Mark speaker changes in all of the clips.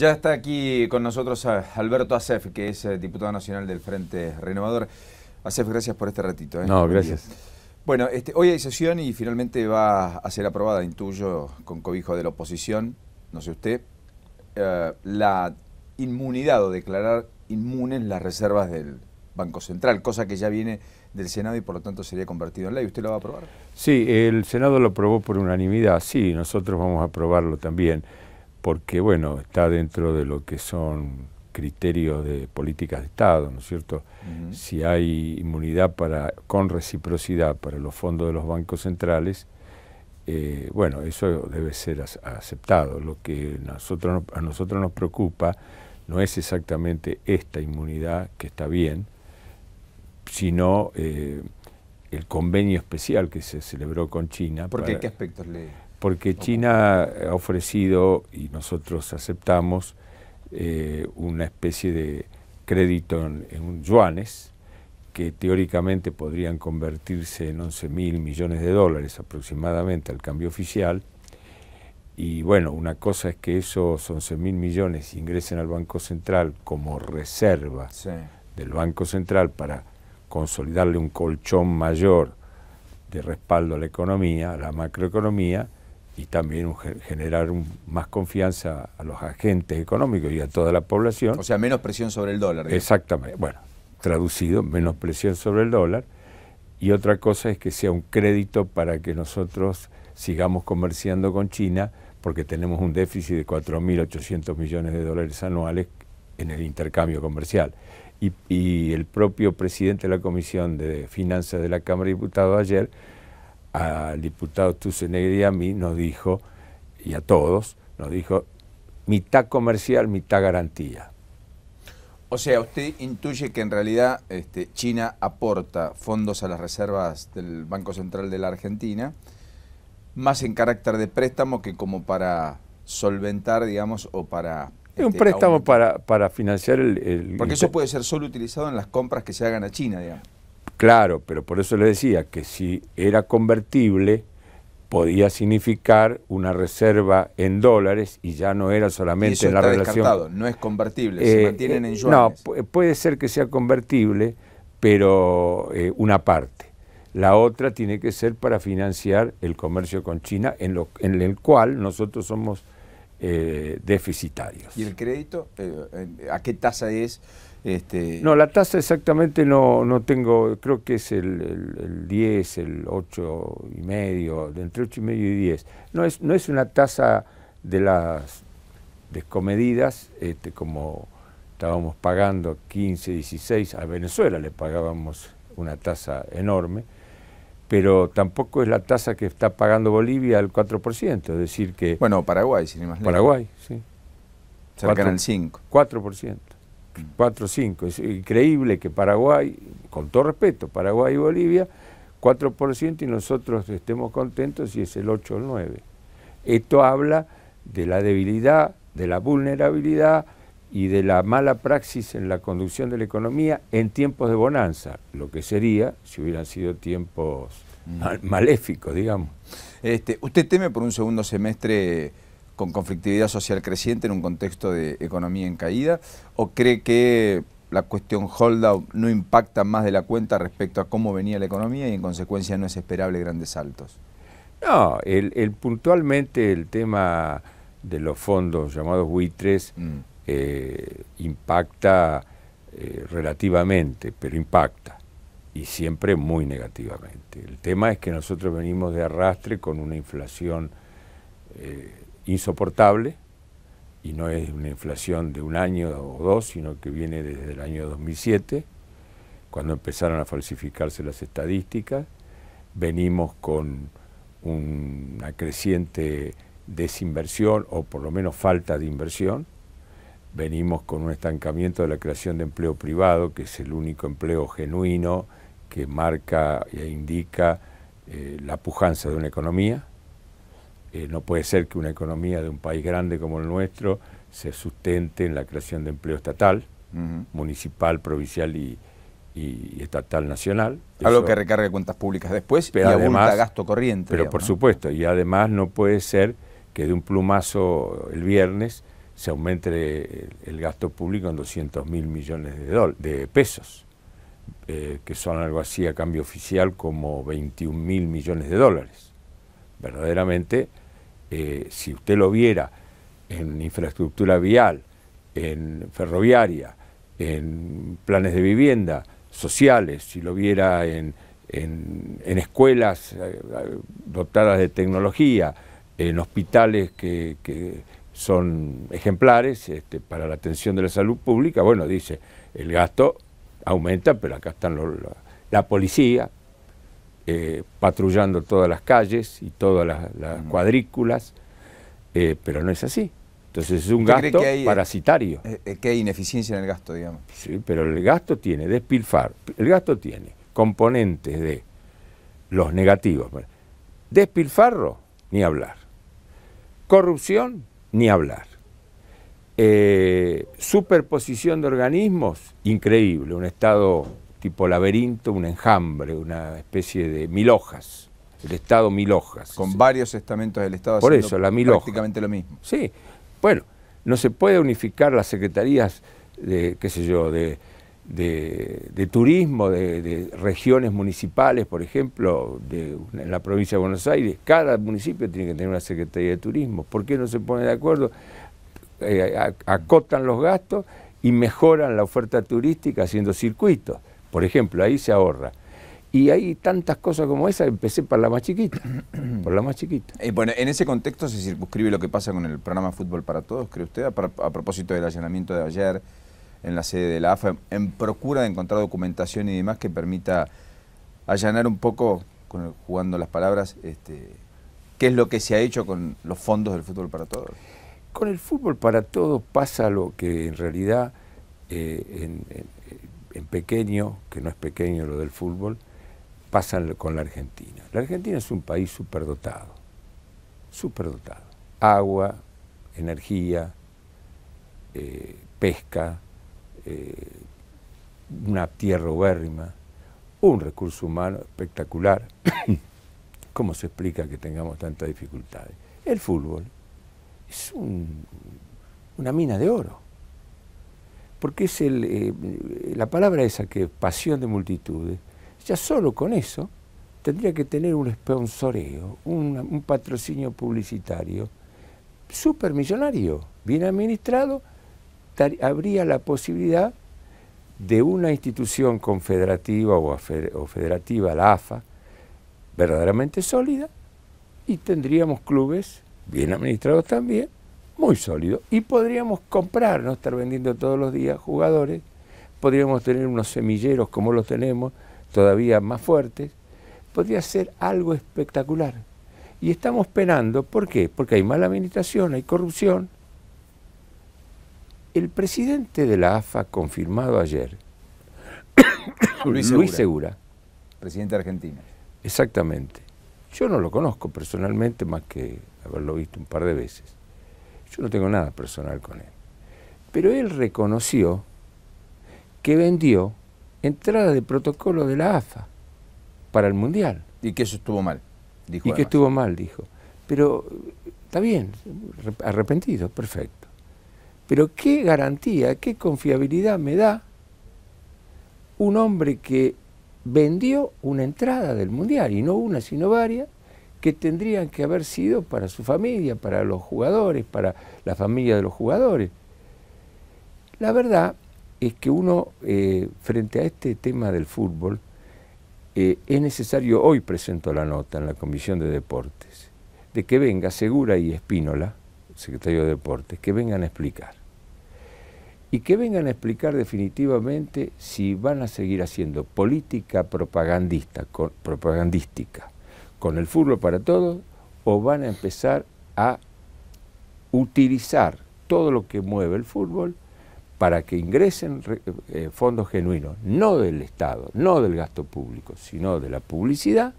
Speaker 1: Ya está aquí con nosotros eh, Alberto Acef, que es eh, diputado nacional del Frente Renovador. Acef, gracias por este ratito. Eh. No, gracias. Bueno, este, hoy hay sesión y finalmente va a ser aprobada, intuyo, con cobijo de la oposición, no sé usted, la inmunidad o declarar inmunes las reservas del Banco Central, cosa que ya viene del Senado y por lo tanto sería convertido en ley. ¿Usted lo va a aprobar?
Speaker 2: Sí, el Senado lo aprobó por unanimidad, sí, nosotros vamos a aprobarlo también porque bueno, está dentro de lo que son criterios de políticas de Estado, ¿no es cierto? Si hay inmunidad para, con reciprocidad para los fondos de los bancos centrales, eh, bueno, eso debe ser aceptado. Lo que a nosotros nos preocupa no es exactamente esta inmunidad que está bien, sino eh, el convenio especial que se celebró con China. ¿Por qué? ¿Qué aspectos le porque China ha ofrecido, y nosotros aceptamos, eh, una especie de crédito en, yuanes, que teóricamente podrían convertirse en 11 mil millones de dólares aproximadamente al cambio oficial. Y bueno, una cosa es que esos 11 mil millones ingresen al Banco Central como reserva del Banco Central para consolidarle un colchón mayor de respaldo a la economía, a la macroeconomía, y también generar más confianza a los agentes económicos y a toda la población.
Speaker 1: O sea, menos presión sobre el dólar. Exactamente. Bueno,
Speaker 2: traducido, menos presión sobre el dólar. Y otra cosa es que sea un crédito para que nosotros sigamos comerciando con China, porque tenemos un déficit de 4.800 millones de dólares anuales en el intercambio comercial. Y, y el propio presidente de la Comisión de Finanzas de la Cámara de Diputados ayer al diputado Tusenegri y a mí nos dijo, y a todos, nos dijo, mitad comercial, mitad garantía.
Speaker 1: O sea, usted intuye que en realidad este, China aporta fondos a las reservas del Banco Central de la Argentina, más en carácter de préstamo que como para solventar, digamos, o para... Es un este, préstamo
Speaker 2: para, para, financiar el, el... Porque eso
Speaker 1: puede ser solo utilizado en las compras que se hagan a China, digamos.
Speaker 2: Claro, pero por eso le decía que si era convertible podía significar una reserva en dólares y ya no era solamente en la está relación.
Speaker 1: no es convertible, se eh, mantienen eh, en yuanes.
Speaker 2: No, eh, puede ser que sea convertible, pero una parte. La otra tiene que ser para financiar el comercio con China, en, lo, en el cual nosotros somos deficitarios.
Speaker 1: ¿Y el crédito? ¿A qué tasa es? Este,
Speaker 2: no, la tasa exactamente no, no tengo, creo que es el, 10, el 8 y medio, entre 8 y medio y 10. No es, no es una tasa de las descomedidas, este, como estábamos pagando 15, 16, a Venezuela le pagábamos una tasa enorme, pero tampoco es la tasa que está pagando Bolivia al 4%,
Speaker 1: es decir que... Bueno, Paraguay, sin más Paraguay, sí. Cerca del 5.
Speaker 2: 4%. 4 5. Es increíble que Paraguay, con todo respeto, Paraguay y Bolivia, 4% y nosotros estemos contentos si es el 8 o el 9. Esto habla de la debilidad, de la vulnerabilidad y de la mala praxis en la conducción de la economía en tiempos de bonanza, lo que sería si
Speaker 1: hubieran sido tiempos mm. maléficos, digamos. Este, ¿Usted teme por un segundo semestre con conflictividad social creciente en un contexto de economía en caída? ¿O cree que la cuestión holdout no impacta más de la cuenta respecto a cómo venía la economía y en consecuencia no es esperable grandes saltos?
Speaker 2: No, el, puntualmente el tema de los fondos llamados buitres mm. eh, impacta eh, relativamente, pero impacta y siempre muy negativamente. El tema es que nosotros venimos de arrastre con una inflación eh, insoportable, y no es una inflación de un año o dos, sino que viene desde el año 2007, cuando empezaron a falsificarse las estadísticas. Venimos con una creciente desinversión o por lo menos falta de inversión. Venimos con un estancamiento de la creación de empleo privado, que es el único empleo genuino que marca e indica eh, la pujanza de una economía. Eh, no puede ser que una economía de un país grande como el nuestro se sustente en la creación de empleo estatal, municipal, provincial y, estatal nacional. Algo que
Speaker 1: recargue cuentas públicas después pero y además, gasto corriente. Pero por
Speaker 2: supuesto, y además no puede ser que de un plumazo el viernes se aumente el, gasto público en 200 mil millones de, pesos, eh, que son algo así a cambio oficial como 21 mil millones de dólares. Verdaderamente eh, si usted lo viera en infraestructura vial, en ferroviaria, en planes de vivienda, sociales, si lo viera en, escuelas eh, dotadas de tecnología, en hospitales que, son ejemplares este, para la atención de la salud pública, bueno, dice, el gasto aumenta, pero acá están la policía, eh, patrullando todas las calles y todas las, cuadrículas, eh, pero no es así. Entonces es un gasto eh, parasitario.
Speaker 1: ¿Qué ineficiencia en el gasto, digamos.
Speaker 2: Sí, pero el gasto tiene despilfarro, el gasto tiene componentes de los negativos. Despilfarro, ni hablar. Corrupción, ni hablar. superposición
Speaker 1: de organismos,
Speaker 2: increíble, un estado tipo laberinto, un enjambre, una especie de Milojas, el Estado Milojas.
Speaker 1: Con varios estamentos del Estado Por eso,
Speaker 2: la mil prácticamente lo mismo. Sí, bueno, no se puede unificar las secretarías de, qué sé yo, de, turismo, de, regiones municipales, por ejemplo, de, en la provincia de Buenos Aires. Cada municipio tiene que tener una secretaría de turismo. ¿Por qué no se pone de acuerdo? Eh, acotan los gastos y mejoran la oferta turística haciendo circuitos. Por ejemplo, ahí se ahorra. Y hay tantas cosas como esa, empecé por la más chiquita, por la más chiquita.
Speaker 1: bueno, en ese contexto se circunscribe lo que pasa con el programa Fútbol para Todos, cree usted, a, propósito del allanamiento de ayer en la sede de la AFA, en procura de encontrar documentación y demás que permita allanar un poco, jugando las palabras, este, qué es lo que se ha hecho con los fondos del Fútbol para Todos. Con el Fútbol para Todos pasa lo que en realidad
Speaker 2: eh, en en pequeño, que no es pequeño lo del fútbol, pasan con la Argentina. La Argentina es un país superdotado, superdotado. Agua, energía, eh, pesca, eh, una tierra ubérrima, un recurso humano espectacular. ¿Cómo se explica que tengamos tantas dificultades? El fútbol es una mina de oro porque es eh, la palabra esa que es pasión de multitudes, ya solo con eso tendría que tener un esponsoreo, un, patrocinio publicitario súper millonario, bien administrado, habría la posibilidad de una institución confederativa o federativa, la AFA, verdaderamente sólida, y tendríamos clubes bien administrados también, muy sólido. Y podríamos comprar, no estar vendiendo todos los días jugadores, podríamos tener unos semilleros como los tenemos, todavía más fuertes, podría ser algo espectacular. Y estamos penando, ¿por qué? Porque hay mala administración, hay corrupción. El presidente de la AFA, confirmado ayer,
Speaker 1: Luis Segura. presidente de Argentina.
Speaker 2: Exactamente. Yo no lo conozco personalmente más que haberlo visto un par de veces yo no tengo nada personal con él. Pero él reconoció que vendió entrada de protocolo de la AFA para el Mundial. Y
Speaker 1: que eso estuvo mal,
Speaker 2: dijo. Y que estuvo mal, dijo. Pero está bien, arrepentido, perfecto. Pero qué garantía, qué confiabilidad me da un hombre que vendió una entrada del Mundial, y no una, sino varias, que tendrían que haber sido para su familia, para los jugadores, para la familia de los jugadores. La verdad es que uno, eh, frente a este tema del fútbol, eh, es necesario, hoy presento la nota en la Comisión de Deportes, de que venga Segura y Espínola, secretario de Deportes, que vengan a explicar. Y que vengan a explicar definitivamente si van a seguir haciendo política propagandista, propagandística con el fútbol para todos o van a empezar a utilizar todo lo que mueve el fútbol para que ingresen eh, fondos genuinos, no del Estado, no del gasto público, sino de la publicidad,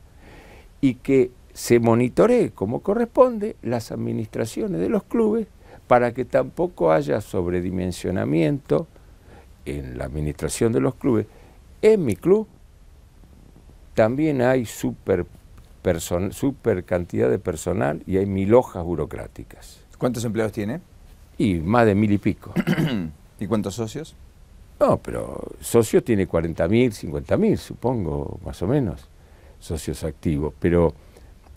Speaker 2: y que se monitoree como corresponde las administraciones de los clubes para que tampoco haya sobredimensionamiento en la administración de los clubes. En mi club también hay super super cantidad de personal y hay mil hojas burocráticas.
Speaker 1: ¿Cuántos empleados tiene?
Speaker 2: Y más de mil y pico. ¿Y cuántos socios? No, pero socios tiene 40.000, 50.000, supongo, más o menos, socios activos. Pero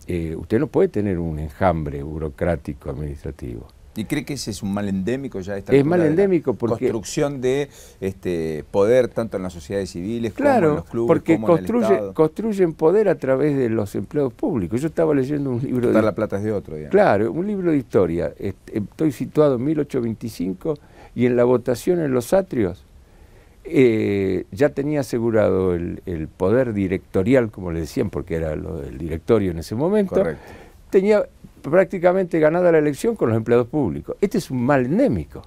Speaker 2: eh, usted no puede tener un enjambre burocrático
Speaker 1: administrativo. ¿Y cree que ese es un mal endémico ya? Esta es mal endémico porque... Construcción de este, poder tanto en las sociedades civiles como en los clubes, porque como en
Speaker 2: construyen poder a través de los empleos públicos. Yo estaba leyendo un libro... de, la plata es de otro. Digamos. Claro, un libro de historia. Estoy situado en 1825 y en la votación en los atrios eh, ya tenía asegurado el, poder directorial, como le decían, porque era lo del directorio en ese momento. Correcto. Tenía prácticamente ganada la elección con los empleados públicos. Este es un mal endémico,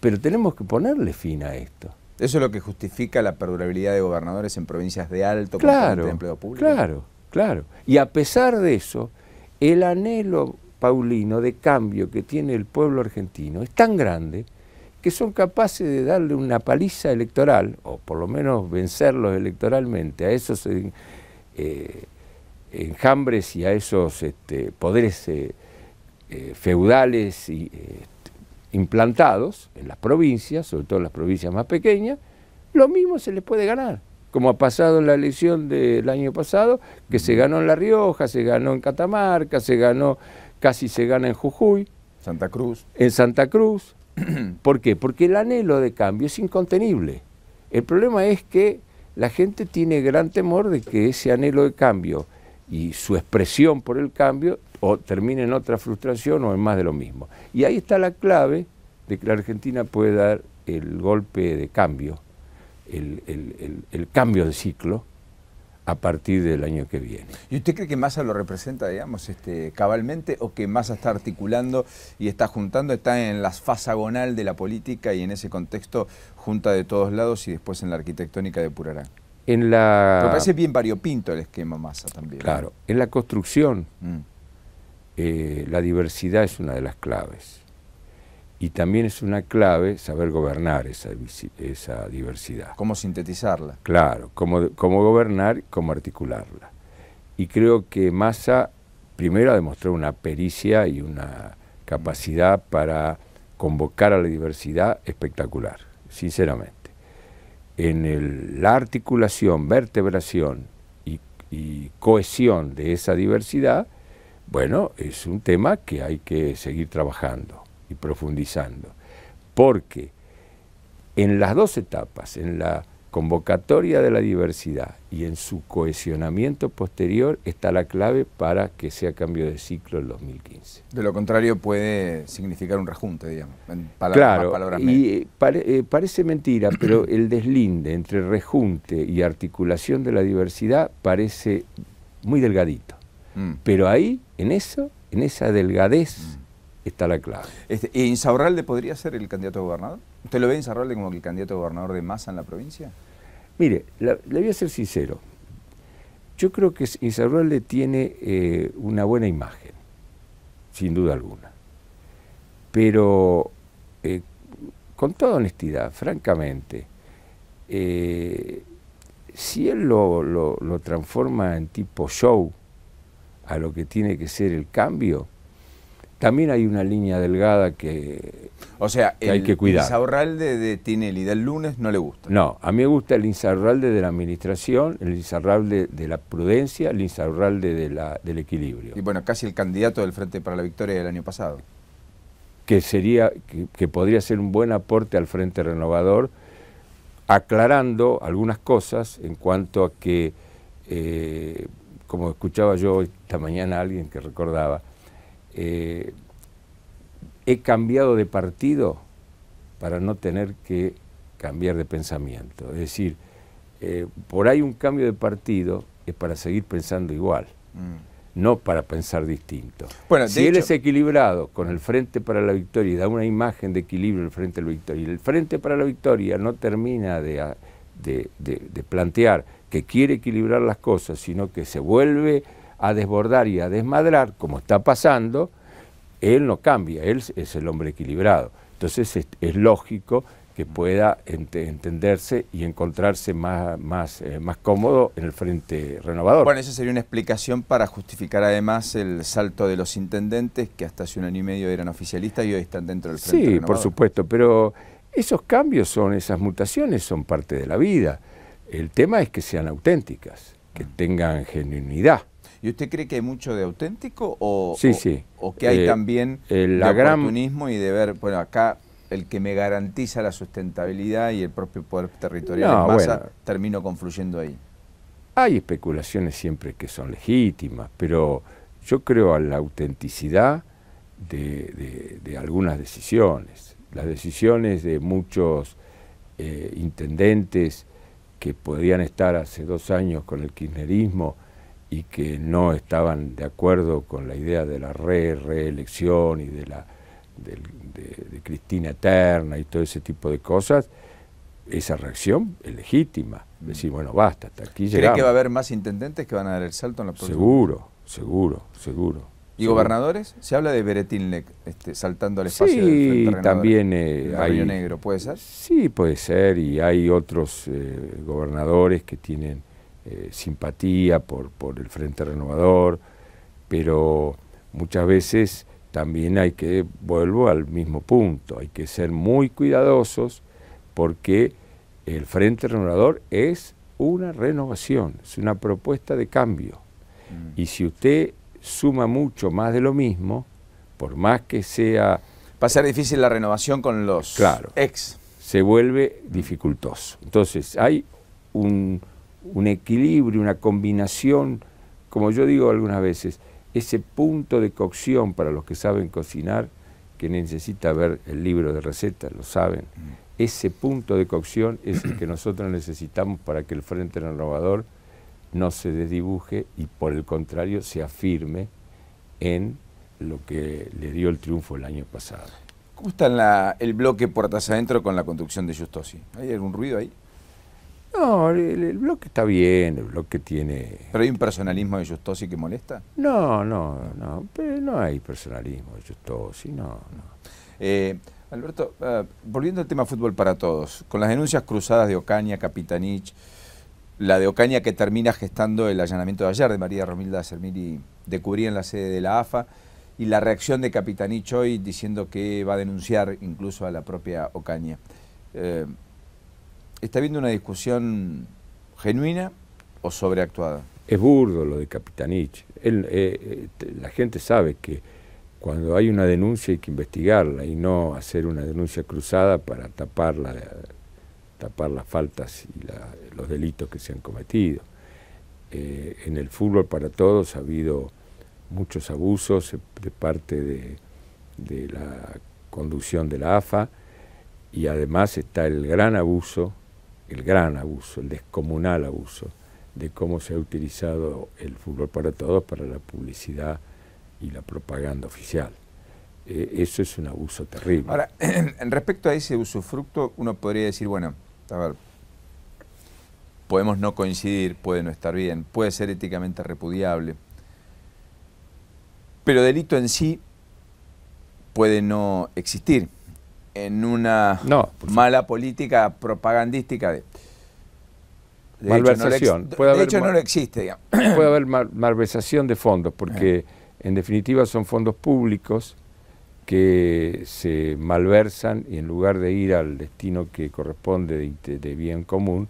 Speaker 2: pero tenemos que ponerle fin
Speaker 1: a esto. ¿Eso es lo que justifica la perdurabilidad de gobernadores en provincias de alto claro, empleo público? Claro, claro. Y a pesar de eso, el anhelo paulino
Speaker 2: de cambio que tiene el pueblo argentino es tan grande que son capaces de darle una paliza electoral, o por lo menos vencerlos electoralmente, a esos eh, enjambres y a esos este, poderes eh, eh, feudales eh, implantados en las provincias, sobre todo en las provincias más pequeñas, lo mismo se les puede ganar, como ha pasado en la elección del año pasado, que se ganó en La Rioja, se ganó en Catamarca, se ganó, casi se gana en Jujuy. Santa Cruz. En Santa Cruz. ¿Por qué? Porque el anhelo de cambio es incontenible. El problema es que la gente tiene gran temor de que ese anhelo de cambio y su expresión por el cambio o termina en otra frustración o en más de lo mismo. Y ahí está la clave de que la Argentina puede dar el golpe de cambio, el, cambio de ciclo a partir del año que viene.
Speaker 1: ¿Y usted cree que Massa lo representa, digamos, este, cabalmente o que Massa está articulando y está juntando, está en la agonal de la política y en ese contexto junta de todos lados y después en la arquitectónica de Purarán?
Speaker 2: Me parece
Speaker 1: bien variopinto el esquema masa también. Claro,
Speaker 2: en la construcción mm. eh, la diversidad es una de las claves. Y también es una clave saber gobernar esa,
Speaker 1: diversidad. ¿Cómo sintetizarla?
Speaker 2: Claro, cómo, cómo gobernar, cómo articularla. Y creo que Massa primero ha demostrado una pericia y una capacidad para convocar a la diversidad espectacular, sinceramente en la articulación, vertebración y, cohesión de esa diversidad, bueno, es un tema que hay que seguir trabajando y profundizando. Porque en las dos etapas, en la convocatoria de la diversidad y en su cohesionamiento posterior está la clave para que sea cambio de ciclo en 2015.
Speaker 1: De lo contrario puede significar un rejunte, digamos, en claro, y eh, eh, parece
Speaker 2: mentira, pero el deslinde entre rejunte y articulación de la diversidad parece muy delgadito. Mm. Pero ahí, en eso, en esa delgadez, mm está la clave.
Speaker 1: Este, ¿Insaurralde podría ser el candidato a gobernador? ¿Usted lo ve Insaurralde como el candidato a gobernador de masa en la provincia?
Speaker 2: Mire, le voy a ser sincero. Yo creo que Insaurralde tiene eh, una buena imagen, sin duda alguna. Pero, eh, con toda honestidad, francamente, eh, si él lo transforma en tipo show a lo que tiene que ser el cambio, también hay una línea delgada que,
Speaker 1: o sea, que el hay que cuidar. Insaurralde de Tinelli del lunes
Speaker 2: no le gusta. No, a mí me gusta el Insaurralde de la administración, el Insaurralde de la prudencia, el Insaurralde de la, del equilibrio. Y bueno, casi el candidato del Frente para la Victoria del año pasado. Que, sería, que, podría ser un buen aporte al Frente Renovador, aclarando algunas cosas en cuanto a que, eh, como escuchaba yo esta mañana a alguien que recordaba, eh, he cambiado de partido para no tener que cambiar de pensamiento. Es decir, eh, por ahí un cambio de partido es para seguir pensando igual,
Speaker 1: mm.
Speaker 2: no para pensar distinto. si él es equilibrado con el Frente para la Victoria y da una imagen de equilibrio el Frente para la Victoria, y el Frente para la Victoria no termina de, de plantear que quiere equilibrar las cosas, sino que se vuelve a desbordar y a desmadrar, como está pasando, él no cambia, él es el hombre equilibrado. Entonces es, lógico que pueda
Speaker 1: entenderse y encontrarse más, más, eh, más cómodo en el Frente Renovador. Bueno, esa sería una explicación para justificar además el salto de los intendentes que hasta hace un año y medio eran oficialistas y hoy están dentro del Frente Renovador. Sí, por
Speaker 2: supuesto, pero esos cambios son, esas mutaciones son parte de la vida. El tema es que sean auténticas, que mm. tengan genuinidad.
Speaker 1: ¿Y usted cree que hay mucho de auténtico o, sí, sí. o que hay eh, también el eh, de oportunismo y de ver, bueno, acá el que me garantiza la sustentabilidad y el propio poder territorial en termino confluyendo ahí?
Speaker 2: Hay especulaciones siempre que son legítimas, pero yo creo a la autenticidad de, algunas decisiones. Las decisiones de muchos eh, intendentes que podían estar hace dos años con el kirchnerismo y que no estaban de acuerdo con la idea de la reelección y de la de, Cristina Eterna y todo ese tipo de cosas, esa reacción es legítima. Mm. Decir, bueno, basta, hasta aquí llegamos. ¿Cree que va a haber
Speaker 1: más intendentes que van a dar el salto en la próxima? Seguro,
Speaker 2: seguro, seguro.
Speaker 1: ¿Y gobernadores? Se habla de Beretinlec este, saltando al espacio sí, también eh, hay, Negro, ¿puede ser? Sí,
Speaker 2: puede ser, y hay otros eh, gobernadores que tienen eh, simpatía por, por el Frente Renovador, pero muchas veces también hay que, vuelvo al mismo punto, hay que ser muy cuidadosos porque el Frente Renovador es una renovación, es una propuesta de cambio. Mm. Y si usted suma mucho más de lo mismo, por más
Speaker 1: que sea... Va a ser difícil la renovación con los ex.
Speaker 2: Se vuelve dificultoso. Entonces hay un, un equilibrio, una combinación, como yo digo algunas veces, ese punto de cocción para los que saben cocinar, que necesita ver el libro de recetas, lo saben, mm. ese punto de cocción es el que nosotros necesitamos para que el Frente Renovador no se desdibuje y por el contrario se afirme en lo que le dio el
Speaker 1: triunfo el año pasado. ¿Cómo está la, el bloque puertas adentro con la conducción de Justosi? ¿Hay algún ruido ahí? No, el, bloque está
Speaker 2: bien, el bloque tiene...
Speaker 1: ¿Pero hay un personalismo de Justosi que molesta?
Speaker 2: No, no, no, no hay personalismo de Justosi,
Speaker 1: no, no. Eh, Alberto, ah, volviendo al tema fútbol para todos, con las denuncias cruzadas de Ocaña, Capitanich, la de Ocaña que termina gestando el allanamiento de ayer de María Romilda Cermiri de cubrir en la sede de la AFA, y la reacción de Capitanich hoy diciendo que va a denunciar incluso a la propia Ocaña. Eh, ¿Está habiendo una discusión genuina o sobreactuada? Es
Speaker 2: burdo lo de Capitanich. Eh, eh, la gente sabe que cuando hay una denuncia hay que investigarla y no hacer una denuncia cruzada para tapar, tapar las faltas y los delitos que se han cometido. Eh, en el fútbol para todos ha habido muchos abusos de parte de, de la conducción de la AFA y además está el gran abuso el gran abuso, el descomunal abuso de cómo se ha utilizado el fútbol para todos para la publicidad y la propaganda oficial. Eh, eso es un abuso terrible. Ahora,
Speaker 1: en respecto a ese usufructo, uno podría decir, bueno, a ver, podemos no coincidir, puede no estar bien, puede ser éticamente repudiable, pero delito en sí puede no existir en una mala política propagandística de... malversación. de hecho, no lo existe. Puede
Speaker 2: haber malversación de fondos, porque eh. en definitiva son fondos públicos que se malversan y en lugar de ir al destino que corresponde de bien común,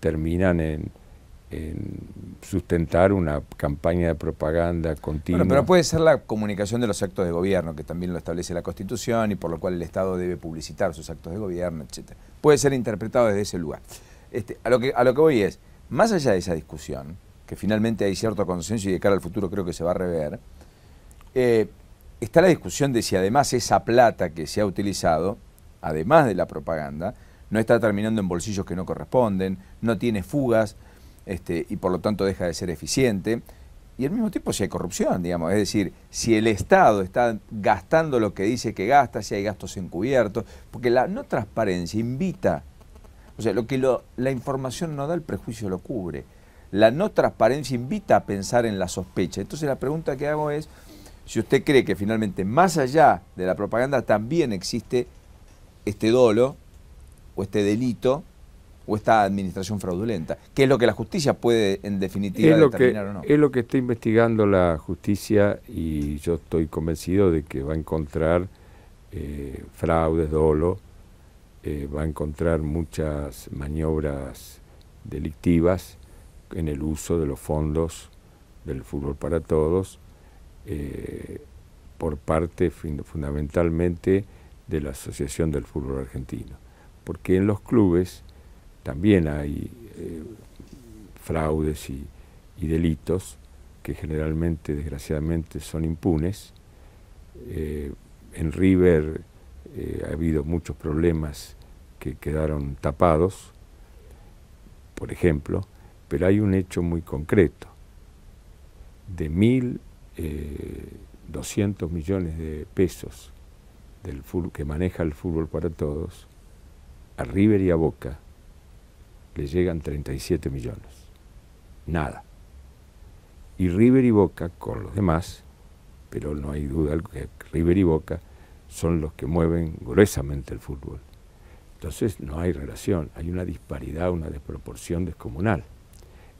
Speaker 2: terminan en en sustentar una campaña de propaganda continua. pero
Speaker 1: puede ser la comunicación de los actos de gobierno, que también lo establece la Constitución y por lo cual el Estado debe publicitar sus actos de gobierno, etcétera. Puede ser interpretado desde ese lugar. Este, a, lo que, a lo que voy es, más allá de esa discusión, que finalmente hay cierto consenso y de cara al futuro creo que se va a rever, eh, está la discusión de si además esa plata que se ha utilizado, además de la propaganda, no está terminando en bolsillos que no corresponden, no tiene fugas, este, y por lo tanto deja de ser eficiente. Y al mismo tiempo si hay corrupción, digamos, es decir, si el Estado está gastando lo que dice que gasta, si hay gastos encubiertos, porque la no transparencia invita, o sea, lo que la información no da, el prejuicio lo cubre. La no transparencia invita a pensar en la sospecha. Entonces la pregunta que hago es, si usted cree que finalmente más allá de la propaganda también existe este dolo o este delito o esta administración fraudulenta, que es lo que la justicia puede en definitiva determinar o no. Es
Speaker 2: lo que está investigando la justicia y yo estoy convencido de que va a encontrar eh, fraudes, dolo, eh, va a encontrar muchas maniobras delictivas en el uso de los fondos del fútbol para todos eh, por parte fundamentalmente de la Asociación del Fútbol Argentino. Porque en los clubes también hay eh, fraudes y, delitos que generalmente, desgraciadamente, son impunes. Eh, en River eh, ha habido muchos problemas que quedaron tapados, por ejemplo, pero hay un hecho muy concreto. De 1.200 millones de pesos del que maneja el fútbol para todos, a River y a Boca, le llegan 37 millones. Nada. Y River y Boca, con los demás, pero no hay duda que River y Boca son los que mueven gruesamente el fútbol. Entonces no hay relación, hay una disparidad, una desproporción descomunal.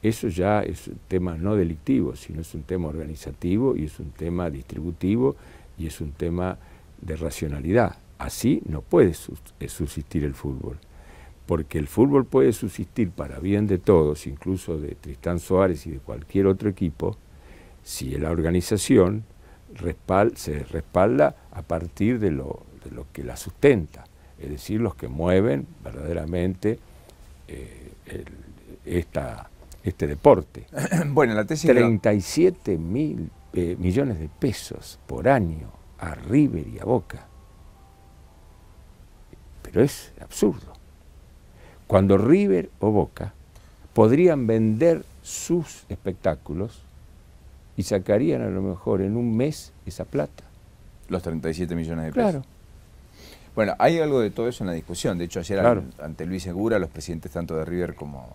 Speaker 2: Eso ya es un tema no delictivo, sino es un tema organizativo y es un tema distributivo y es un tema de racionalidad. Así no puede eh, subsistir el fútbol porque el fútbol puede subsistir para bien de todos, incluso de Tristán Suárez y de cualquier otro equipo, si la organización se respalda a partir de lo, que la sustenta, es decir, los que mueven verdaderamente eh, este deporte. Bueno, la tesis 37 mil eh, millones de pesos por año a River y a Boca. Pero es absurdo cuando River o Boca podrían vender sus espectáculos
Speaker 1: y sacarían a
Speaker 2: lo mejor en un mes esa plata.
Speaker 1: Los 37 millones de pesos. Claro. Bueno, hay algo de todo eso en la discusión. De hecho, ayer ante Luis Segura, los presidentes tanto de River como,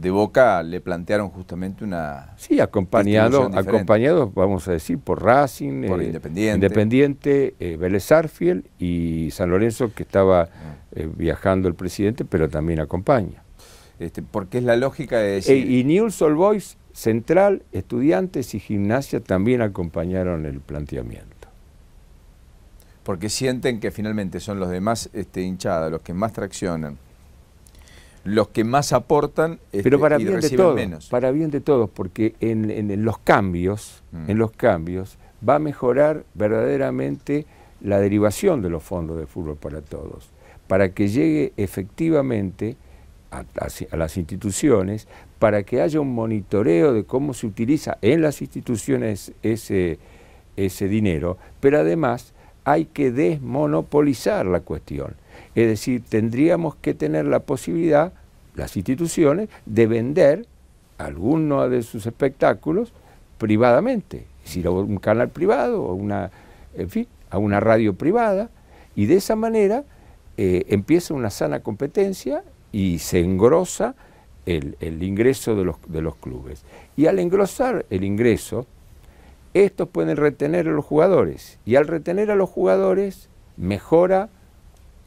Speaker 1: de Boca le plantearon justamente una. Sí, acompañado, acompañado
Speaker 2: vamos a decir, por Racing, eh, Independiente, eh, Vélez Arfiel y San Lorenzo, que estaba mm. eh, viajando el presidente, pero también acompaña. Este,
Speaker 1: porque es la lógica de e, decir.
Speaker 2: y News All Boys, Central, Estudiantes y Gimnasia también acompañaron el planteamiento.
Speaker 1: Porque sienten que finalmente son los demás este, hinchada, los que más traccionan los que más aportan este, Pero para bien de todos,
Speaker 2: Para bien de todos, porque en, los cambios, en mm. los cambios, va a mejorar verdaderamente la derivación de los fondos de fútbol para todos, para que llegue efectivamente a, a las instituciones, para que haya un monitoreo de cómo se utiliza en las instituciones ese, ese dinero, pero además hay que desmonopolizar la cuestión. Es decir, tendríamos que tener la posibilidad, las instituciones, de vender alguno de sus espectáculos privadamente, si decir, a un canal privado, o una, a una radio privada, y de esa manera eh, empieza una sana competencia y se engrosa el, ingreso de los, de los clubes. Y al engrosar el ingreso, estos pueden retener a los jugadores, y al retener a los
Speaker 1: jugadores mejora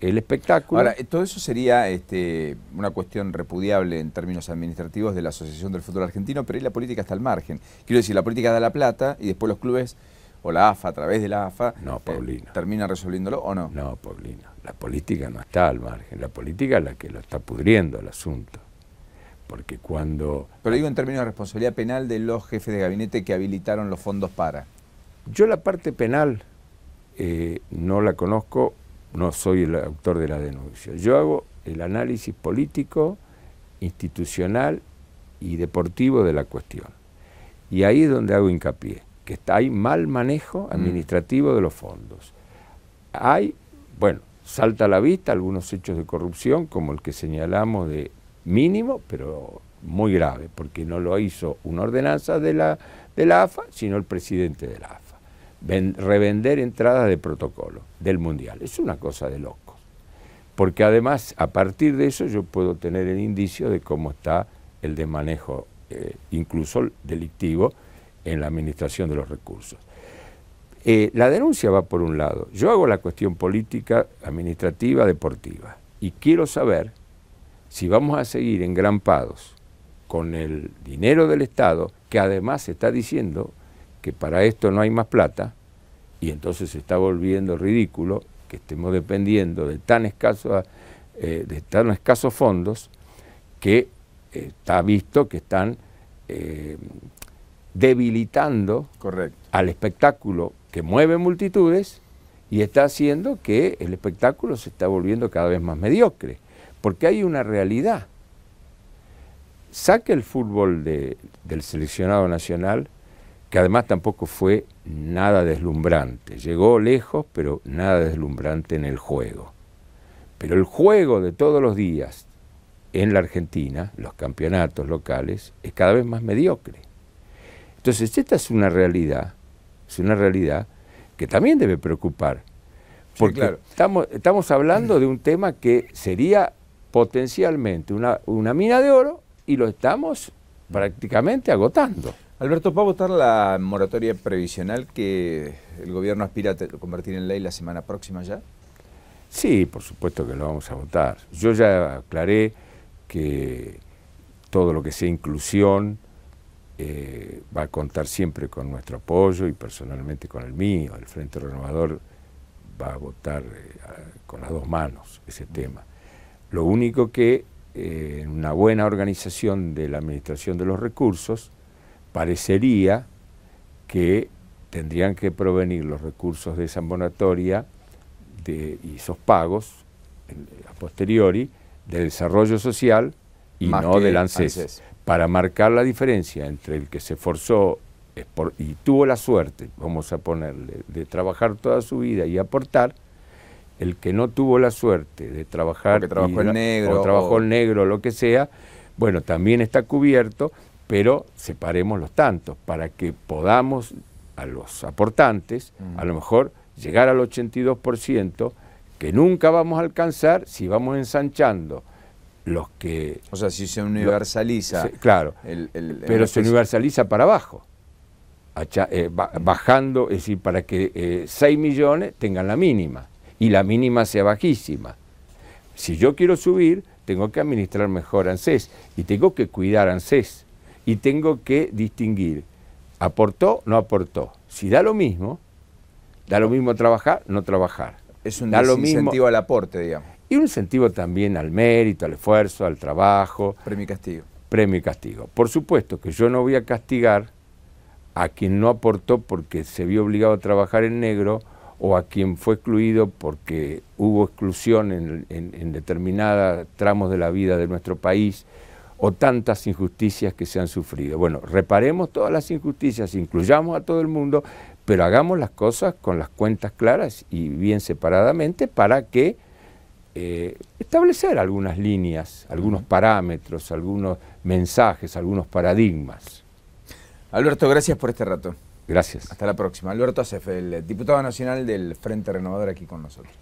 Speaker 2: el espectáculo.
Speaker 1: Ahora, eh, todo eso sería este, una cuestión repudiable en términos administrativos de la Asociación del Fútbol Argentino, pero ahí la política está al margen. Quiero decir, la política da la plata y después los clubes, o la AFA a través de la AFA, eh, termina resolviéndolo o no. No, Paulino, la política no está al margen, la política es la que lo está pudriendo el asunto. Porque cuando... Pero digo en términos de responsabilidad penal de los jefes de gabinete que habilitaron los fondos para. Yo la parte penal
Speaker 2: eh, no la conozco no soy el autor de la denuncia. Yo hago el análisis político, institucional y deportivo de la cuestión. Y ahí es donde hago hincapié, que está, hay mal manejo mm. administrativo de los fondos. Hay, bueno, salta a la vista algunos hechos de corrupción, como el que señalamos de mínimo, pero muy grave, porque no lo hizo una ordenanza de la, de la AFA, sino el presidente de la AFA revender entradas de protocolo del Mundial. Es una cosa de loco Porque además, a partir de eso, yo puedo tener el indicio de cómo está el desmanejo, manejo eh, incluso delictivo, en la administración de los recursos. Eh, la denuncia va por un lado. Yo hago la cuestión política, administrativa, deportiva. Y quiero saber si vamos a seguir engrampados con el dinero del Estado, que además se está diciendo que para esto no hay más plata, y entonces se está volviendo ridículo que estemos dependiendo de tan eh, escasos, de fondos que eh, está visto que están eh, debilitando al espectáculo que mueve multitudes y está haciendo que el espectáculo se está volviendo cada vez más mediocre, porque hay una realidad. Saque el fútbol del seleccionado nacional que además tampoco fue nada deslumbrante. Llegó lejos, pero nada deslumbrante en el juego. Pero el juego de todos los días en la Argentina, los campeonatos locales, es cada vez más mediocre. Entonces, esta es una realidad, es una realidad que también debe preocupar. Porque estamos, estamos hablando de un tema que sería potencialmente
Speaker 1: una, una mina de oro y lo estamos prácticamente agotando. Alberto, ¿va a votar la moratoria previsional que el gobierno aspira a convertir en ley la semana próxima ya?
Speaker 2: Sí, por supuesto que lo vamos a votar. Yo ya aclaré que todo lo que sea inclusión eh, va a contar siempre con nuestro apoyo y personalmente con el mío. El Frente Renovador va a votar eh, con las dos manos ese tema. Lo único que eh, en una buena organización de la administración de los recursos, parecería que tendrían que provenir los recursos de esa moratoria y esos pagos a posteriori del desarrollo social y no del ANSES, para marcar la diferencia entre el que se forzó y tuvo la suerte, vamos a ponerle, de trabajar toda su vida y aportar, el que no tuvo la suerte de trabajar que trabajó negro o trabajó negro lo que sea bueno también está cubierto pero separemos los tantos para que podamos a los aportantes, mm. a lo mejor llegar al 82%, que nunca vamos a alcanzar si vamos ensanchando los que... O sea, si se universaliza. claro, pero se universaliza para abajo, eh, bajando, es decir, para que 6 eh, millones tengan la mínima y la mínima sea bajísima. Si yo quiero subir, tengo que administrar mejor ANSES y tengo que cuidar ANSES y tengo que distinguir, aportó, no aportó. Si da lo mismo, da lo mismo trabajar, no trabajar. Es un incentivo
Speaker 1: al aporte, digamos.
Speaker 2: Y un incentivo también al mérito, al esfuerzo, al trabajo. Premio y castigo. Premio y castigo. Por supuesto que yo no voy a castigar a quien no aportó porque se vio obligado a trabajar en negro o a quien fue excluido porque hubo exclusión en, en, en determinados tramos de la vida de nuestro país o tantas injusticias que se han sufrido. Bueno, reparemos todas las injusticias, incluyamos a todo el mundo, pero hagamos las cosas con las cuentas claras y bien separadamente para que eh, establecer algunas líneas, algunos parámetros, algunos mensajes, algunos paradigmas.
Speaker 1: Alberto, gracias por este rato. Gracias. Hasta la próxima. Alberto Acef, el diputado nacional del Frente Renovador, aquí con nosotros.